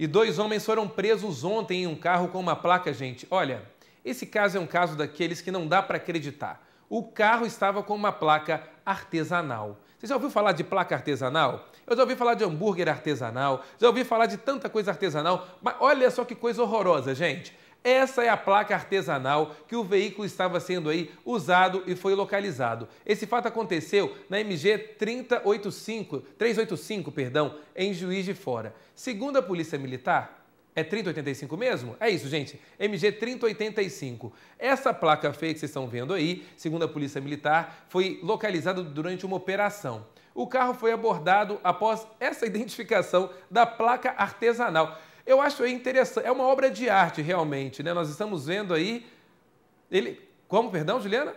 E dois homens foram presos ontem em um carro com uma placa, gente. Olha, esse caso é um caso daqueles que não dá para acreditar. O carro estava com uma placa artesanal. Você já ouviu falar de placa artesanal? Eu já ouvi falar de hambúrguer artesanal, já ouvi falar de tanta coisa artesanal, mas olha só que coisa horrorosa, gente. Essa é a placa artesanal que o veículo estava sendo aí usado e foi localizado. Esse fato aconteceu na MG 385, 385, perdão, em Juiz de Fora. Segundo a Polícia Militar, é 3085 mesmo? É isso, gente. MG 3085. Essa placa feia que vocês estão vendo aí, segundo a Polícia Militar, foi localizada durante uma operação. O carro foi abordado após essa identificação da placa artesanal. Eu acho interessante, é uma obra de arte realmente, né? Nós estamos vendo aí ele, como, perdão, Juliana?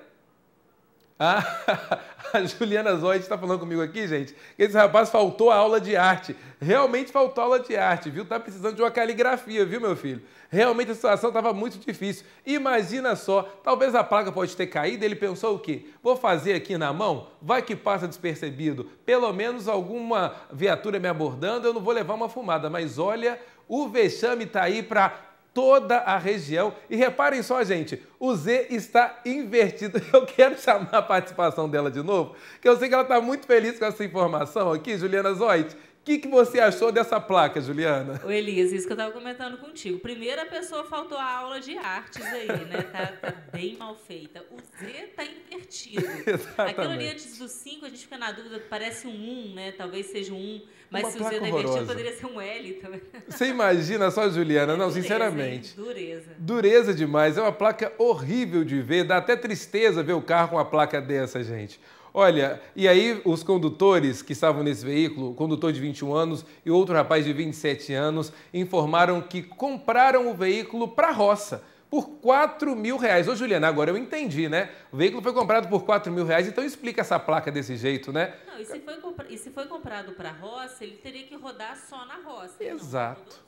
Ah, a, Juliana Zoide está falando comigo aqui, gente, que esse rapaz faltou a aula de arte. Realmente faltou aula de arte, viu? Tá precisando de uma caligrafia, viu, meu filho? Realmente a situação estava muito difícil. Imagina só, talvez a placa pode ter caído, ele pensou o quê? Vou fazer aqui na mão? Vai que passa despercebido. Pelo menos alguma viatura me abordando, eu não vou levar uma fumada. Mas olha, o vexame está aí para toda a região. E reparem só, gente, o Z está invertido. Eu quero chamar a participação dela de novo, que eu sei que ela está muito feliz com essa informação aqui, Juliana Zoit. O que, que você achou dessa placa, Juliana? O Elisa, isso que eu estava comentando contigo. Primeira pessoa faltou a aula de artes aí, né? Tá, tá bem mal feita. O Z tá invertido. Exatamente. Aquilo ali antes do 5, a gente fica na dúvida, parece um 1, um, né? Talvez seja um 1. Mas Uma se o Z tá invertido, poderia ser um L também. Você imagina só, Juliana? É Não, dureza, sinceramente. Hein? Dureza. Dureza demais. É uma placa horrível de ver. Dá até tristeza ver o carro com uma placa dessa, gente. Olha, e aí os condutores que estavam nesse veículo, condutor de 21 anos e outro rapaz de 27 anos, informaram que compraram o veículo para a roça por 4 mil reais. Ô, Juliana, agora eu entendi, né? O veículo foi comprado por 4 mil reais, então explica essa placa desse jeito, né? Não, e se foi, e se foi comprado para a roça, ele teria que rodar só na roça. Exato.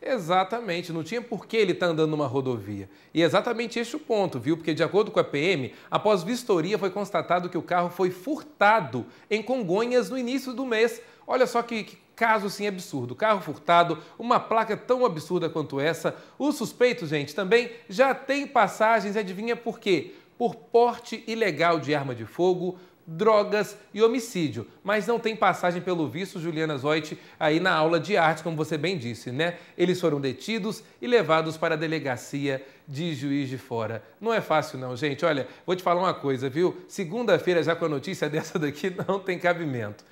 Exatamente, não tinha por que ele estar tá andando numa rodovia. E é exatamente este o ponto, viu? Porque, de acordo com a PM, após vistoria foi constatado que o carro foi furtado em Congonhas no início do mês. Olha só que, que caso sim absurdo. Carro furtado, uma placa tão absurda quanto essa. O suspeito, gente, também já tem passagens, adivinha por quê? Por porte ilegal de arma de fogo, drogas e homicídio. Mas não tem passagem pelo visto, Juliana Zoit, aí na aula de arte, como você bem disse, né? Eles foram detidos e levados para a delegacia de Juiz de Fora. Não é fácil não, gente. Olha, vou te falar uma coisa, viu? Segunda-feira já com a notícia dessa daqui não tem cabimento.